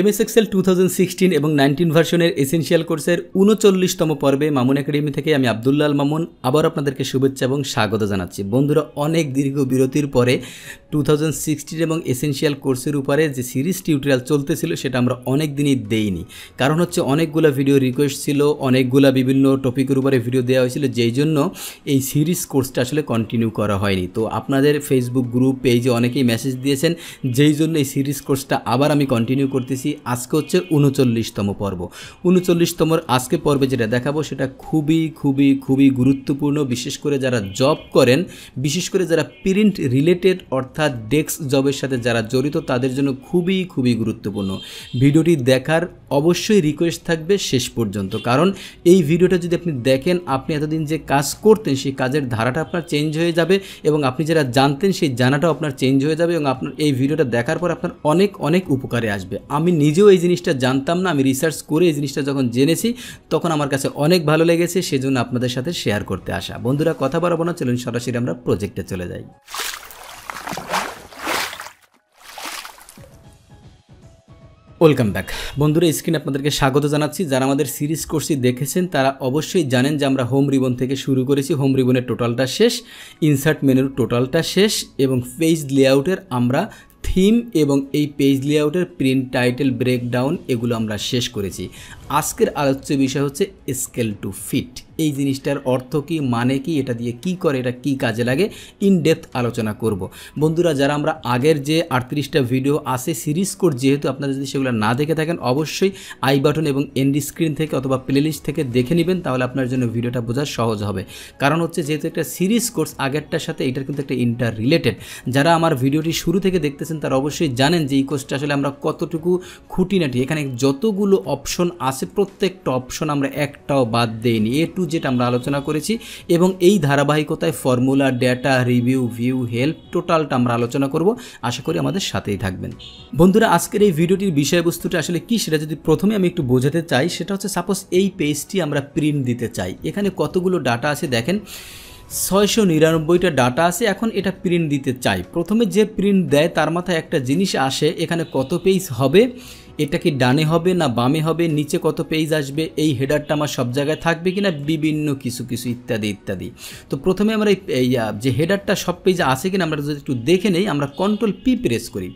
MS Excel two এবং nineteen ভার্সনের essential কোর্সের উনচল্লিশতম পর্বে মামুন একাডেমি থেকে আমি আবদুল্লাল মামুন আবার আপনাদেরকে শুভেচ্ছা এবং স্বাগত জানাচ্ছি বন্ধুরা অনেক দীর্ঘ বিরতির পরে টু এবং এসেন্সিয়াল কোর্সের উপরে যে সিরিজ টিউটোরিয়াল চলতেছিল সেটা আমরা অনেক দিনই দেইনি কারণ হচ্ছে অনেকগুলো ভিডিও রিকোয়েস্ট ছিল অনেকগুলো বিভিন্ন টপিকের উপরে ভিডিও দেওয়া হয়েছিল যেই জন্য এই সিরিজ কোর্সটা আসলে কন্টিনিউ করা হয়নি তো আপনাদের ফেসবুক গ্রুপ পেজে অনেকেই মেসেজ দিয়েছেন যেই জন্য এই সিরিজ কোর্সটা আবার আমি কন্টিনিউ করতেছি দিছি আজকে হচ্ছে উনচল্লিশতম পর্ব উনচল্লিশতম আজকে পর্বে যেটা দেখাবো সেটা খুবই খুবই খুবই গুরুত্বপূর্ণ বিশেষ করে যারা জব করেন বিশেষ করে যারা প্রিন্ট রিলেটেড অর্থাৎ ডেস্ক জবের সাথে যারা জড়িত তাদের জন্য খুবই খুবই গুরুত্বপূর্ণ ভিডিওটি দেখার অবশ্যই রিকোয়েস্ট থাকবে শেষ পর্যন্ত কারণ এই ভিডিওটা যদি আপনি দেখেন আপনি এতদিন যে কাজ করতেন সেই কাজের ধারাটা আপনার চেঞ্জ হয়ে যাবে এবং আপনি যারা জানতেন সেই জানাটাও আপনার চেঞ্জ হয়ে যাবে এবং আপনার এই ভিডিওটা দেখার পর আপনার অনেক অনেক উপকারে আসবে আমি নিজেও এই জিনিসটা জানতাম না আমি রিসার্চ করে এই জিনিসটা যখন জেনেছি তখন আমার কাছে অনেক ভালো লেগেছে সেজন্য আপনাদের সাথে শেয়ার করতে আসা বন্ধুরা কথা বাড়াবো না চলুন সরাসরি আমরা প্রজেক্টে চলে যাই ওয়েলকাম ব্যাক বন্ধুরা স্ক্রিনে আপনাদেরকে স্বাগত জানাচ্ছি যারা আমাদের সিরিজ কোর্সটি দেখেছেন তারা অবশ্যই জানেন যে আমরা হোম রিবন থেকে শুরু করেছি হোম রিবনের টোটালটা শেষ ইনসার্ট মেনুর টোটালটা শেষ এবং পেজ লেআউটের আমরা থিম এবং এই পেজ লেআউটের প্রিন্ট টাইটেল ব্রেকডাউন এগুলো আমরা শেষ করেছি আজকের আলোচ্য বিষয় হচ্ছে স্কেল টু ফিট এই জিনিসটার অর্থ কি মানে কি এটা দিয়ে কি করে এটা কি কাজে লাগে ইন ডেপথ আলোচনা করব বন্ধুরা যারা আমরা আগের যে আটত্রিশটা ভিডিও আছে সিরিজ কোড যেহেতু আপনারা যদি সেগুলো না দেখে থাকেন অবশ্যই আই বাটন এবং এনডি স্ক্রিন থেকে অথবা প্লেলিস্ট থেকে দেখে নেবেন তাহলে আপনার জন্য ভিডিওটা বোঝা সহজ হবে কারণ হচ্ছে যেহেতু একটা সিরিজ কোর্স আগেরটার সাথে এটার কিন্তু একটা ইন্টার রিলেটেড যারা আমার ভিডিওটি শুরু থেকে দেখতেছেন তারা অবশ্যই জানেন যে এই কোর্সটা আসলে আমরা কতটুকু খুঁটিনাটি এখানে যতগুলো অপশন আছে আছে প্রত্যেকটা অপশন আমরা একটাও বাদ দেইনি এ টু যেটা আমরা আলোচনা করেছি এবং এই ধারাবাহিকতায় formula data review view help টোটালটা আমরা আলোচনা করব আশা করি আমাদের সাথেই থাকবেন বন্ধুরা আজকের এই ভিডিওটির বিষয়বস্তুটা আসলে কী সেটা যদি প্রথমে আমি একটু বোঝাতে চাই সেটা হচ্ছে সাপোজ এই পেজটি আমরা প্রিন্ট দিতে চাই এখানে কতগুলো ডাটা আছে দেখেন ছয়শো নিরানব্বইটা ডাটা আছে এখন এটা প্রিন্ট দিতে চাই প্রথমে যে প্রিন্ট দেয় তার মাথায় একটা জিনিস আসে এখানে কত পেজ হবে এটা কি ডানে হবে না বামে হবে নিচে কত পেজ আসবে এই হেডারটা আমার সব জায়গায় থাকবে কি না বিভিন্ন কিছু কিছু ইত্যাদি ইত্যাদি তো প্রথমে আমরা এই যে হেডারটা সব পেজে আসে কিনা আমরা যদি একটু দেখে নেই আমরা কন্ট্রোল পি প্রেস করি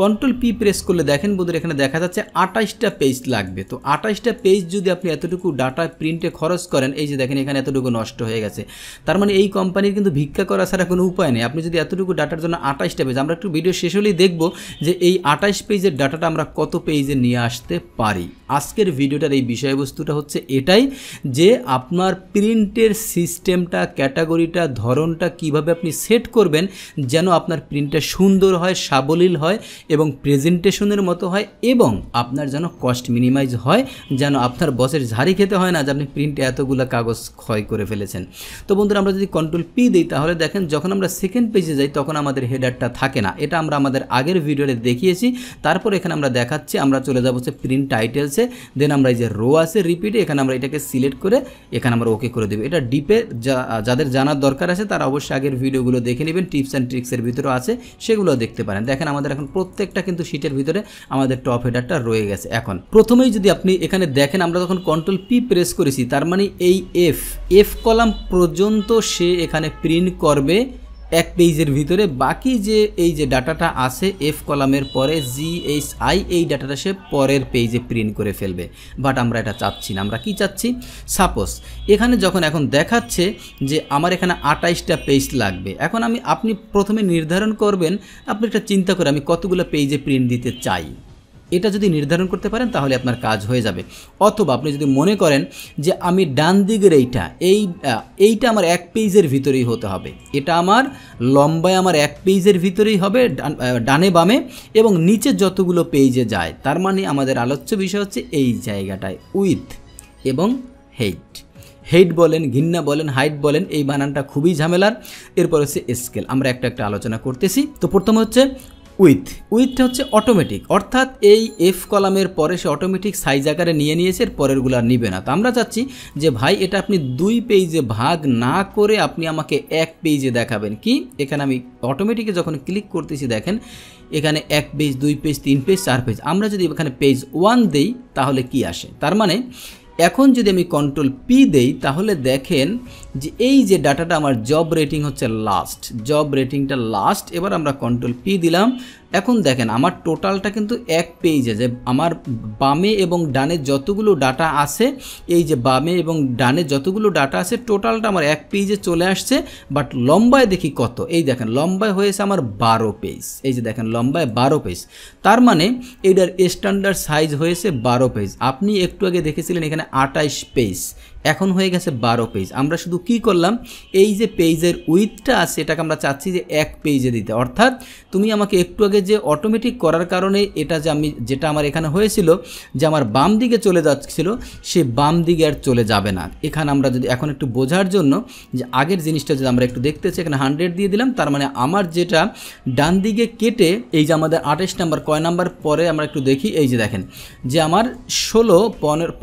কন্ট্রোল পি প্রেস করলে দেখেন বোধ এখানে দেখা যাচ্ছে আঠাইশটা পেজ লাগবে তো আঠাইশটা পেজ যদি আপনি এতটুকু ডাটা প্রিন্টে খরচ করেন এই যে দেখেন এখানে এতটুকু নষ্ট হয়ে গেছে তার মানে এই কোম্পানির কিন্তু ভিক্ষা করা ছাড়া কোনো উপায় নেই আপনি যদি এতটুকু ডাটার জন্য আঠাইশটা পেজ আমরা একটু ভিডিও শেষ হলেই দেখবো যে এই আঠাশ পেজের ডাটাটা আমরা কত পেজে সিরিজে নিয়ে আসতে পারি আজকের ভিডিওটার এই বিষয়বস্তুটা হচ্ছে এটাই যে আপনার প্রিন্টের সিস্টেমটা ক্যাটাগরিটা ধরনটা কিভাবে আপনি সেট করবেন যেন আপনার প্রিন্টটা সুন্দর হয় সাবলীল হয় এবং প্রেজেন্টেশনের মতো হয় এবং আপনার যেন কস্ট মিনিমাইজ হয় যেন আপনার বসের ঝাড়ি খেতে হয় না যে আপনি প্রিন্টে এতগুলো কাগজ ক্ষয় করে ফেলেছেন তো বন্ধুরা আমরা যদি কন্ট্রোল পি দিই তাহলে দেখেন যখন আমরা সেকেন্ড পেজে যাই তখন আমাদের হেডারটা থাকে না এটা আমরা আমাদের আগের ভিডিওতে দেখিয়েছি তারপর এখানে আমরা দেখাচ্ছি আমরা আমরা চলে যাবো হচ্ছে প্রিন্ট টাইটেলসে দেন আমরা এই যে রো আছে রিপিটে এখানে আমরা এটাকে সিলেক্ট করে এখানে আমরা ওকে করে দেবো এটা ডিপে যাদের জানার দরকার আছে তারা অবশ্যই আগের ভিডিওগুলো দেখে নেবেন টিপস অ্যান্ড ট্রিক্সের ভিতরে আছে সেগুলো দেখতে পারেন দেখেন আমাদের এখন প্রত্যেকটা কিন্তু শিটের ভিতরে আমাদের টপ হেডারটা রয়ে গেছে এখন প্রথমেই যদি আপনি এখানে দেখেন আমরা যখন কন্ট্রোল পি প্রেস করেছি তার মানে এই এফ এফ কলাম পর্যন্ত সে এখানে প্রিন্ট করবে এক পেজের ভিতরে বাকি যে এই যে ডাটাটা আছে এফ কলামের পরে জি এইচ আই এই ডাটাটা সে পরের পেজে প্রিন্ট করে ফেলবে বাট আমরা এটা চাচ্ছি না আমরা কি চাচ্ছি সাপোজ এখানে যখন এখন দেখাচ্ছে যে আমার এখানে আটাইশটা পেজ লাগবে এখন আমি আপনি প্রথমে নির্ধারণ করবেন আপনি একটা চিন্তা করে আমি কতগুলো পেজে প্রিন্ট দিতে চাই এটা যদি নির্ধারণ করতে পারেন তাহলে আপনার কাজ হয়ে যাবে অথবা আপনি যদি মনে করেন যে আমি ডান দিকের এইটা এই এইটা আমার এক পেজের ভিতরেই হতে হবে এটা আমার লম্বায় আমার এক পেজের ভিতরেই হবে ডানে বামে এবং নিচে যতগুলো পেজে যায় তার মানে আমাদের আলোচ্য বিষয় হচ্ছে এই জায়গাটায় উইথ এবং হেইট হেইট বলেন ঘিন্না বলেন হাইট বলেন এই বানানটা খুবই ঝামেলার এরপর হচ্ছে স্কেল আমরা একটা একটা আলোচনা করতেছি তো প্রথম হচ্ছে উইথ উইথটা হচ্ছে অটোমেটিক অর্থাৎ এই এফ কলামের পরে সে অটোমেটিক সাইজ আকারে নিয়ে নিয়েছে এর পরেরগুলো আর নিবে না তো আমরা চাচ্ছি যে ভাই এটা আপনি দুই পেজে ভাগ না করে আপনি আমাকে এক পেজে দেখাবেন কি এখানে আমি অটোমেটিকে যখন ক্লিক করতেছি দেখেন এখানে এক পেজ দুই পেজ তিন পেজ চার পেজ আমরা যদি এখানে পেজ ওয়ান দেই তাহলে কি আসে তার মানে এখন যদি আমি কন্ট্রোল পি দেই তাহলে দেখেন যে এই যে ডাটাটা আমার জব রেটিং হচ্ছে লাস্ট জব রেটিংটা লাস্ট এবার আমরা কন্ট্রোল পি দিলাম এখন দেখেন আমার টোটালটা কিন্তু এক পেজে যে আমার বামে এবং ডানে যতগুলো ডাটা আছে এই যে বামে এবং ডানে যতগুলো ডাটা আছে টোটালটা আমার এক পেজে চলে আসছে বাট লম্বায় দেখি কত এই দেখেন লম্বায় হয়েছে আমার বারো পেজ এই যে দেখেন লম্বায় বারো পেজ তার মানে এইটার স্ট্যান্ডার্ড সাইজ হয়েছে বারো পেজ আপনি একটু আগে দেখেছিলেন এখানে আটাইশ পেজ এখন হয়ে গেছে বারো পেজ আমরা শুধু কি করলাম এই যে পেজের উইথটা আছে এটাকে আমরা চাচ্ছি যে এক পেজে দিতে অর্থাৎ তুমি আমাকে একটু আগে যে অটোমেটিক করার কারণে এটা যে আমি যেটা আমার এখানে হয়েছিল যে আমার বাম দিকে চলে যাচ্ছিল সে বাম দিকে আর চলে যাবে না এখানে আমরা যদি এখন একটু বোঝার জন্য যে আগের জিনিসটা যদি আমরা একটু দেখতেছি এখানে হান্ড্রেড দিয়ে দিলাম তার মানে আমার যেটা ডান দিকে কেটে এই যে আমাদের আঠাশ নাম্বার কয় নাম্বার পরে আমরা একটু দেখি এই যে দেখেন যে আমার ষোলো পনেরো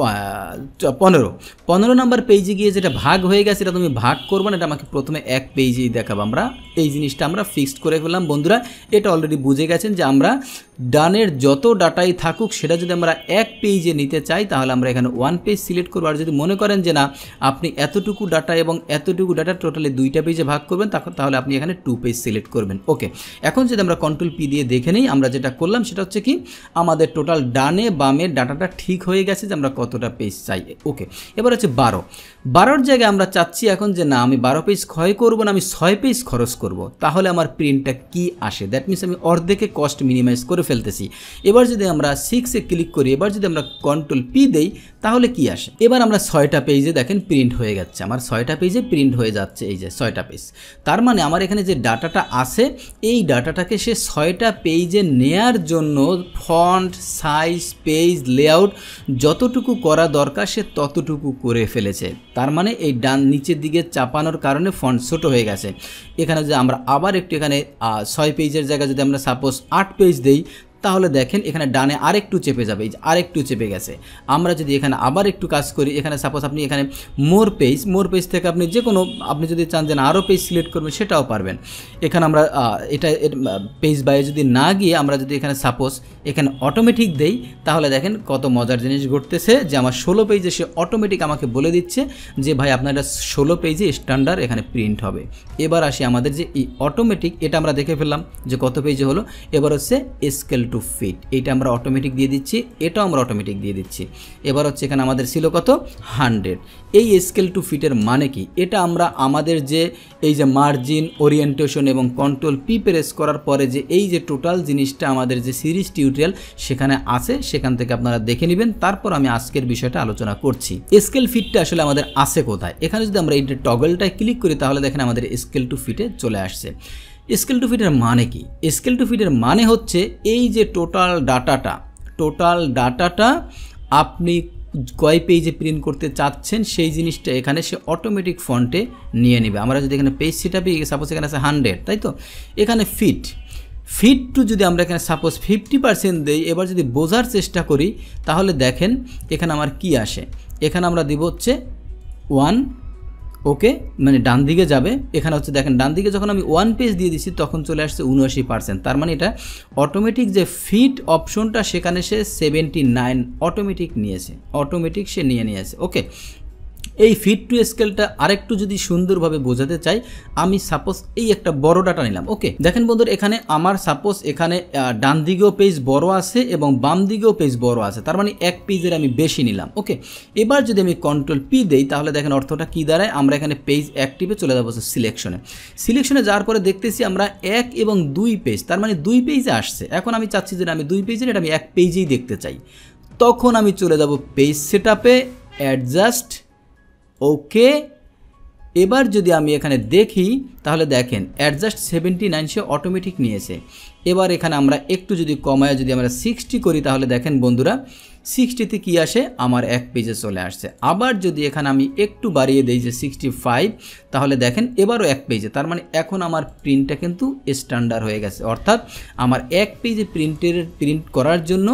পনেরো পনেরো পনেরো নাম্বার পেজে গিয়ে যেটা ভাগ হয়ে গেছে এটা তুমি ভাগ করবো না এটা আমাকে প্রথমে এক পেজেই দেখাবো আমরা এই জিনিসটা আমরা ফিক্সড করে ফেললাম বন্ধুরা এটা অলরেডি বুঝে গেছেন যে আমরা ডানের যত ডাটাই থাকুক সেটা যদি আমরা এক পেজে নিতে চাই তাহলে আমরা এখানে ওয়ান পেজ সিলেক্ট করবো আর যদি মনে করেন যে না আপনি এতটুকু ডাটা এবং এতটুকু ডাটা টোটালি দুইটা পেজে ভাগ করবেন তাহলে আপনি এখানে টু পেজ সিলেক্ট করবেন ওকে এখন যদি আমরা কন্ট্রোল পি দিয়ে দেখে নিই আমরা যেটা করলাম সেটা হচ্ছে কি আমাদের টোটাল ডানে বামে ডাটাটা ঠিক হয়ে গেছে যে আমরা কতটা পেজ চাই ওকে এবার হচ্ছে বারো বারোর জায়গায় আমরা চাচ্ছি এখন যে না আমি বারো পেজ ক্ষয় করবো না আমি ছয় পেজ খরচ করব। তাহলে আমার প্রিন্টটা কি আসে দ্যাট মিনস আমি অর্ধেকে কস্ট মিনিমাইজ করে ফেলতেছি এবার যদি আমরা সিক্সে ক্লিক করি এবার যদি আমরা কন্ট্রোল পি দেই তাহলে কি আসে এবার আমরা ছয়টা পেজে দেখেন প্রিন্ট হয়ে যাচ্ছে আমার ছয়টা পেজে প্রিন্ট হয়ে যাচ্ছে এই যে ছয়টা পেজ তার মানে আমার এখানে যে ডাটাটা আছে এই ডাটাটাকে সে ছয়টা পেজে নেয়ার জন্য ফন্ট সাইজ পেজ লেআউট যতটুকু করা দরকার সে ততটুকু করে ফেলেছে তার মানে এই ডান নিচের দিকে চাপানোর কারণে ফন্ট ছোট হয়ে গেছে এখানে যদি আমরা আবার একটু এখানে ছয় পেজের জায়গায় যদি আমরা সাপোজ আট পেজ দেই তাহলে দেখেন এখানে ডানে আরেকটু চেপে যাবে এই যে আরেকটু চেপে গেছে আমরা যদি এখানে আবার একটু কাজ করি এখানে সাপোজ আপনি এখানে মোর পেজ মোর পেজ থেকে আপনি যে কোনো আপনি যদি চান যে আরও পেজ সিলেক্ট করবেন সেটাও পারবেন এখানে আমরা এটা পেজ বাইরে যদি না গিয়ে আমরা যদি এখানে সাপোজ এখানে অটোমেটিক দেই তাহলে দেখেন কত মজার জিনিস ঘটতেছে যে আমার ষোলো পেজে সে অটোমেটিক আমাকে বলে দিচ্ছে যে ভাই আপনার এটা ষোলো পেজে স্ট্যান্ডার্ড এখানে প্রিন্ট হবে এবার আসি আমাদের যে এই অটোমেটিক এটা আমরা দেখে ফেললাম যে কত পেজে হলো এবার হচ্ছে স্কেল টু ফিট এইটা আমরা অটোমেটিক দিয়ে দিচ্ছি এটাও আমরা অটোমেটিক দিয়ে দিচ্ছি এবার হচ্ছে এখানে আমাদের ছিল কত হান্ড্রেড এই স্কেল টু ফিটের মানে কি এটা আমরা আমাদের যে এই যে মার্জিন ওরিয়েন্টেশন এবং কন্ট্রোল পি প্রেস করার পরে যে এই যে টোটাল জিনিসটা আমাদের যে সিরিজ টিউটোরিয়াল সেখানে আছে সেখান থেকে আপনারা দেখে নেবেন তারপর আমি আজকের বিষয়টা আলোচনা করছি স্কেল ফিটটা আসলে আমাদের আছে কোথায় এখানে যদি আমরা এই টগলটায় ক্লিক করি তাহলে দেখেন আমাদের স্কেল টু ফিটে চলে আসছে স্কেল টু ফিটের মানে কি স্কেল টু ফিটের মানে হচ্ছে এই যে টোটাল ডাটাটা টোটাল ডাটাটা আপনি কয় পেজে প্রিন্ট করতে চাচ্ছেন সেই জিনিসটা এখানে সে অটোমেটিক ফন্টে নিয়ে নেবে আমরা যদি এখানে পেজ সেটাপি সাপোজ এখানে আছে হান্ড্রেড তাই তো এখানে ফিট ফিট টু যদি আমরা এখানে সাপোজ ফিফটি পার্সেন্ট দিই এবার যদি বোঝার চেষ্টা করি তাহলে দেখেন এখানে আমার কি আসে এখানে আমরা দিব হচ্ছে ওয়ান ওকে মানে ডান দিকে যাবে এখানে হচ্ছে দেখেন ডান দিকে যখন আমি ওয়ান পেজ দিয়ে দিচ্ছি তখন চলে আসছে উনআশি পার্সেন্ট তার মানে এটা অটোমেটিক যে ফিট অপশনটা সেখানে সে সেভেন্টি নাইন অটোমেটিক নিয়েছে অটোমেটিক সে নিয়ে নিয়েছে ওকে এই ফিট টু স্কেলটা আরেকটু যদি সুন্দরভাবে বোঝাতে চাই আমি সাপোজ এই একটা বড় ডাটা নিলাম ওকে দেখেন বন্ধুর এখানে আমার সাপোজ এখানে ডান দিকেও পেজ বড় আছে এবং বাম দিকেও পেজ বড় আছে তার মানে এক পেজের আমি বেশি নিলাম ওকে এবার যদি আমি কন্ট্রোল পি দেই তাহলে দেখেন অর্থটা কী দাঁড়ায় আমরা এখানে পেজ অ্যাক্টিভে চলে যাবো সিলেকশনে সিলেকশনে যাওয়ার পরে দেখতেছি আমরা এক এবং দুই পেজ তার মানে দুই পেজে আসছে এখন আমি চাচ্ছি যে আমি দুই পেজের এটা আমি এক পেজেই দেখতে চাই তখন আমি চলে যাব পেজ সেট আপে অ্যাডজাস্ট ওকে এবার যদি আমি এখানে দেখি তাহলে দেখেন অ্যাডজাস্ট সেভেন্টি নাইন সে অটোমেটিক নিয়েছে এবার এখানে আমরা একটু যদি কমায় যদি আমরা সিক্সটি করি তাহলে দেখেন বন্ধুরা সিক্সটিতে কি আসে আমার এক পেজে চলে আসছে আবার যদি এখানে আমি একটু বাড়িয়ে দিই যে সিক্সটি ফাইভ তাহলে দেখেন এবারও এক পেজে তার মানে এখন আমার প্রিন্টটা কিন্তু স্ট্যান্ডার্ড হয়ে গেছে অর্থাৎ আমার এক পেজে প্রিন্টের প্রিন্ট করার জন্য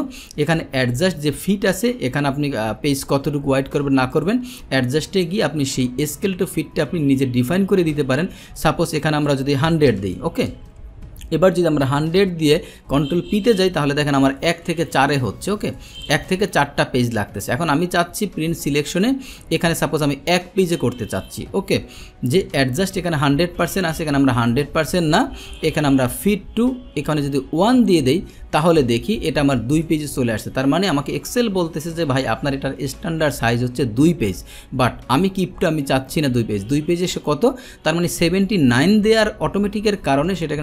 এখানে অ্যাডজাস্ট যে ফিট আছে এখানে আপনি পেজ কতটুকু ওয়াইড করবেন না করবেন অ্যাডজাস্টে গিয়ে আপনি সেই স্কেল টু ফিটটা আপনি নিজে ডিফাইন করে দিতে পারেন সাপোজ এখানে আমরা যদি হান্ড্রেড দিই ওকে এবার যদি আমরা হান্ড্রেড দিয়ে কন্ট্রোল পিতে যাই তাহলে দেখেন আমার এক থেকে চারে হচ্ছে ওকে এক থেকে চারটা পেজ লাগতেছে এখন আমি চাচ্ছি প্রিন্ট সিলেকশনে এখানে সাপোজ আমি এক পেজে করতে চাচ্ছি ওকে যে অ্যাডজাস্ট এখানে হান্ড্রেড পার্সেন্ট আছে এখানে আমরা হান্ড্রেড পার্সেন্ট না এখানে আমরা ফিট টু এখানে যদি ওয়ান দিয়ে দেই তাহলে দেখি এটা আমার দুই পেজে চলে আসছে তার মানে আমাকে এক্সেল বলতেছে যে ভাই আপনার এটার স্ট্যান্ডার্ড সাইজ হচ্ছে দুই পেজ বাট আমি কিপটা আমি চাচ্ছি না দুই পেজ দুই পেজে সে কত তার মানে সেভেন্টি নাইন দেওয়ার অটোমেটিকের কারণে সেটা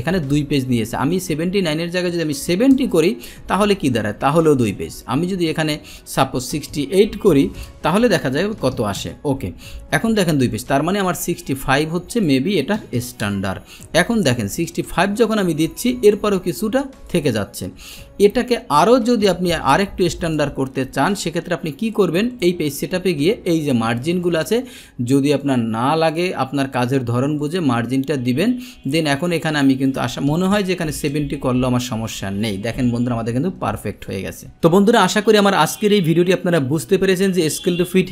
এখানে এখানে দুই পেজ নিয়েছে আমি সেভেন্টি নাইনের জায়গায় যদি আমি সেভেন্টি করি তাহলে কি দাঁড়ায় তাহলেও দুই পেজ আমি যদি এখানে সাপোজ সিক্সটি এইট করি তাহলে দেখা যায় কত আসে ওকে এখন দেখেন দুই পেজ তার মানে আমার সিক্সটি ফাইভ হচ্ছে মেবি এটা স্ট্যান্ডার্ড এখন দেখেন সিক্সটি ফাইভ যখন আমি দিচ্ছি এরপরও কিছুটা থেকে যাচ্ছে এটাকে আরও যদি আপনি আরেকটু স্ট্যান্ডার্ড করতে চান সেক্ষেত্রে আপনি কি করবেন এই পেজ সেট গিয়ে এই যে মার্জিনগুলো আছে যদি আপনার না লাগে আপনার কাজের ধরন বুঝে মার্জিনটা দিবেন দেন এখন এখানে আমি কিন্তু আশা মনে হয় যে এখানে সেভেন্টি করলেও আমার সমস্যা নেই দেখেন বন্ধুরা আমাদের কিন্তু পারফেক্ট হয়ে গেছে তো বন্ধুরা আশা করি আমার আজকের এই ভিডিওটি আপনারা বুঝতে পেরেছেন যে স্কেল টু ফিট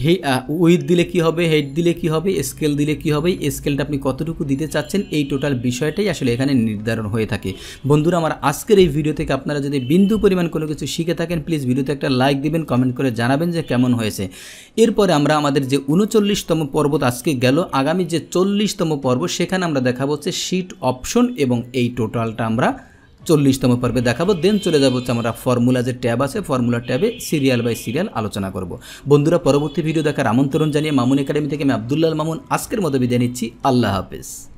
উইথ দিলে কি হবে হেড দিলে কি হবে স্কেল দিলে কি হবে স্কেলটা আপনি কতটুকু দিতে চাচ্ছেন এই টোটাল বিষয়টাই আসলে এখানে নির্ধারণ হয়ে থাকে বন্ধুরা আমার আজকের এই ভিডিও থেকে আপনারা যদি বিন্দু পরিমাণ কোনো কিছু শিখে থাকেন প্লিজ ভিডিওতে একটা লাইক দিবেন কমেন্ট করে জানাবেন যে কেমন হয়েছে এরপরে আমরা আমাদের যে উনচল্লিশতম পর্বত আজকে গেল আগামী যে চল্লিশতম পর্ব সেখানে আমরা দেখাবো হচ্ছে শিট অপশন এবং এই টোটালটা আমরা চল্লিশতম পর্বে দেখাবো দেন চলে যাবো হচ্ছে আমরা ফর্মুলা যে ট্যাব আছে ফর্মুলা ট্যাবে সিরিয়াল বাই সিরিয়াল আলোচনা করব বন্ধুরা পরবর্তী ভিডিও দেখার আমন্ত্রণ জানিয়ে মামুন একাডেমি থেকে আমি আবদুল্লাল মামুন আজকের মতো বিদায় নিচ্ছি আল্লাহ হাফেজ